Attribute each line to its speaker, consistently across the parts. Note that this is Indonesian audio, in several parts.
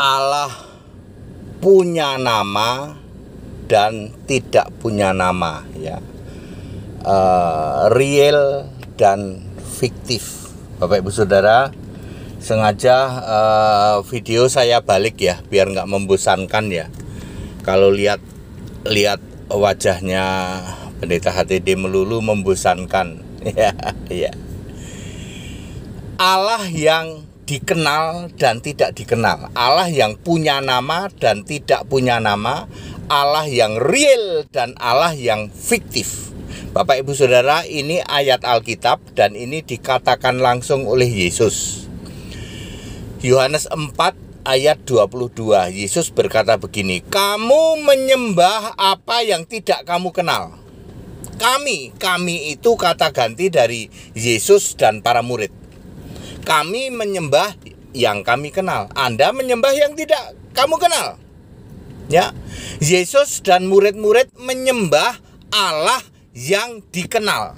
Speaker 1: Allah punya nama dan tidak punya nama ya uh, real dan fiktif Bapak Ibu Saudara sengaja uh, video saya balik ya biar nggak membosankan ya kalau lihat lihat wajahnya pendeta HTD melulu membosankan ya ya Allah yang dikenal dan tidak dikenal, Allah yang punya nama dan tidak punya nama, Allah yang real dan Allah yang fiktif. Bapak Ibu Saudara, ini ayat Alkitab dan ini dikatakan langsung oleh Yesus. Yohanes 4 ayat 22. Yesus berkata begini, "Kamu menyembah apa yang tidak kamu kenal." Kami, kami itu kata ganti dari Yesus dan para murid kami menyembah yang kami kenal. Anda menyembah yang tidak kamu kenal. Ya. Yesus dan murid-murid menyembah Allah yang dikenal.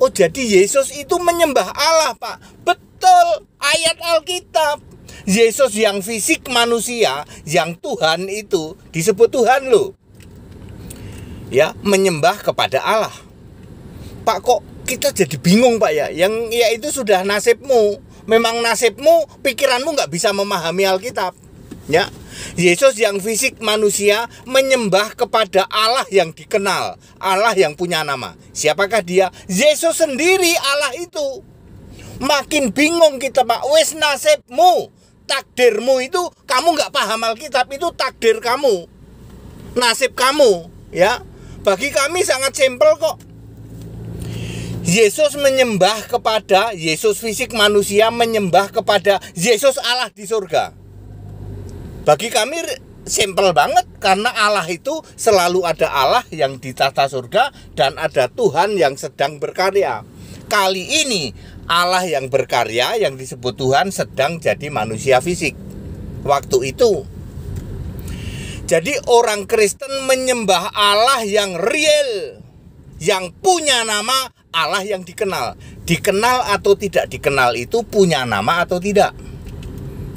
Speaker 1: Oh, jadi Yesus itu menyembah Allah, Pak. Betul, ayat Alkitab. Yesus yang fisik manusia, yang Tuhan itu disebut Tuhan loh. Ya, menyembah kepada Allah. Pak kok kita jadi bingung pak ya yang ya itu sudah nasibmu memang nasibmu pikiranmu nggak bisa memahami Alkitab ya Yesus yang fisik manusia menyembah kepada Allah yang dikenal Allah yang punya nama siapakah dia Yesus sendiri Allah itu makin bingung kita pak wes nasibmu takdirmu itu kamu nggak paham Alkitab itu takdir kamu nasib kamu ya bagi kami sangat simpel kok Yesus menyembah kepada Yesus fisik manusia menyembah kepada Yesus Allah di surga. Bagi kami simple banget karena Allah itu selalu ada Allah yang di tata surga dan ada Tuhan yang sedang berkarya. Kali ini Allah yang berkarya yang disebut Tuhan sedang jadi manusia fisik. Waktu itu jadi orang Kristen menyembah Allah yang real yang punya nama Allah yang dikenal. Dikenal atau tidak dikenal itu punya nama atau tidak.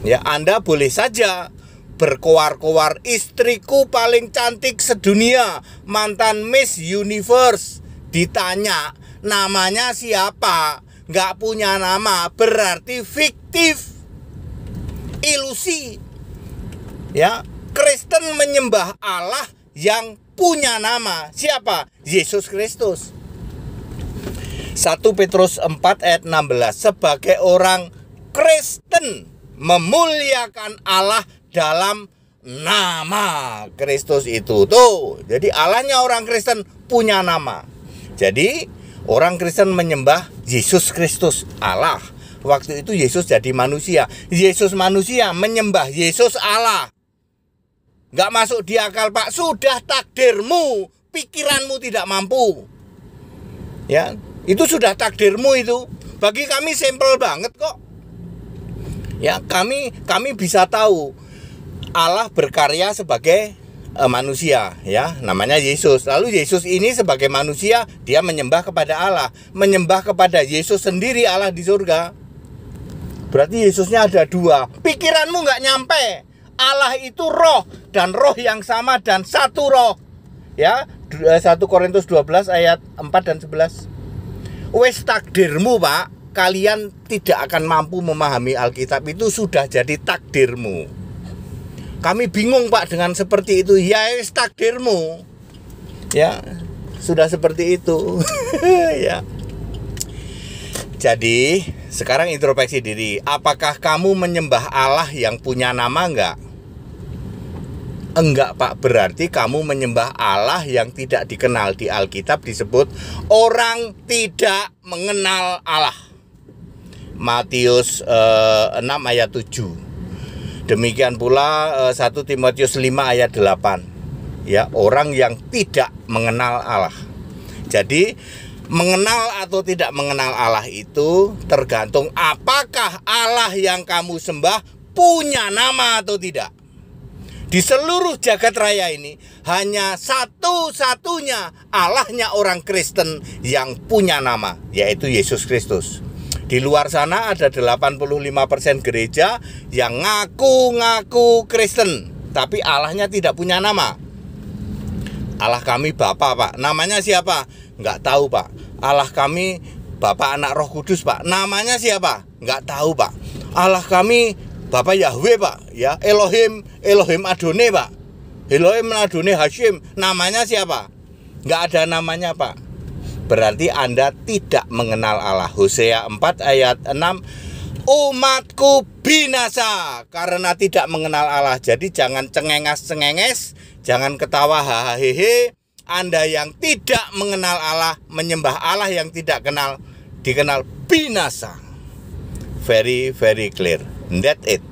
Speaker 1: Ya, Anda boleh saja berkoar-koar istriku paling cantik sedunia, mantan Miss Universe. Ditanya namanya siapa? Gak punya nama, berarti fiktif. Ilusi. Ya, Kristen menyembah Allah yang punya nama. Siapa? Yesus Kristus. 1 Petrus 4 ayat 16 sebagai orang Kristen memuliakan Allah dalam nama Kristus itu tuh jadi Allahnya orang Kristen punya nama jadi orang Kristen menyembah Yesus Kristus Allah waktu itu Yesus jadi manusia Yesus manusia menyembah Yesus Allah Nggak masuk di akal Pak. Sudah takdirmu, pikiranmu tidak mampu. Ya, itu sudah takdirmu itu. Bagi kami simple banget kok. Ya, kami kami bisa tahu Allah berkarya sebagai e, manusia ya namanya Yesus lalu Yesus ini sebagai manusia dia menyembah kepada Allah menyembah kepada Yesus sendiri Allah di surga berarti Yesusnya ada dua pikiranmu nggak nyampe Allah itu roh dan roh yang sama dan satu roh. Ya, 1 eh, Korintus 12 ayat 4 dan 11. Wes takdirmu, Pak. Kalian tidak akan mampu memahami Alkitab itu sudah jadi takdirmu. Kami bingung, Pak, dengan seperti itu. Ya, wes takdirmu. Ya, sudah seperti itu. ya. Jadi, sekarang introspeksi diri. Apakah kamu menyembah Allah yang punya nama enggak? Enggak Pak, berarti kamu menyembah Allah yang tidak dikenal di Alkitab disebut orang tidak mengenal Allah. Matius eh, 6 ayat 7. Demikian pula eh, 1 Timotius 5 ayat 8. Ya, orang yang tidak mengenal Allah. Jadi mengenal atau tidak mengenal Allah itu tergantung apakah Allah yang kamu sembah punya nama atau tidak di seluruh jagat raya ini hanya satu-satunya Allahnya orang Kristen yang punya nama, yaitu Yesus Kristus. Di luar sana ada 85% gereja yang ngaku-ngaku Kristen, tapi Allahnya tidak punya nama. Allah kami Bapa, Pak. Namanya siapa? Enggak tahu, Pak. Allah kami bapak Anak Roh Kudus, Pak. Namanya siapa? Enggak tahu, Pak. Allah kami Bapak Yahweh, Pak ya Elohim Elohim Adone pak Elohim Adone Hashim namanya siapa nggak ada namanya pak berarti anda tidak mengenal Allah Hosea 4 ayat 6 umatku binasa karena tidak mengenal Allah jadi jangan cengenges cengenges jangan ketawa hahaha anda yang tidak mengenal Allah menyembah Allah yang tidak kenal dikenal binasa very very clear that it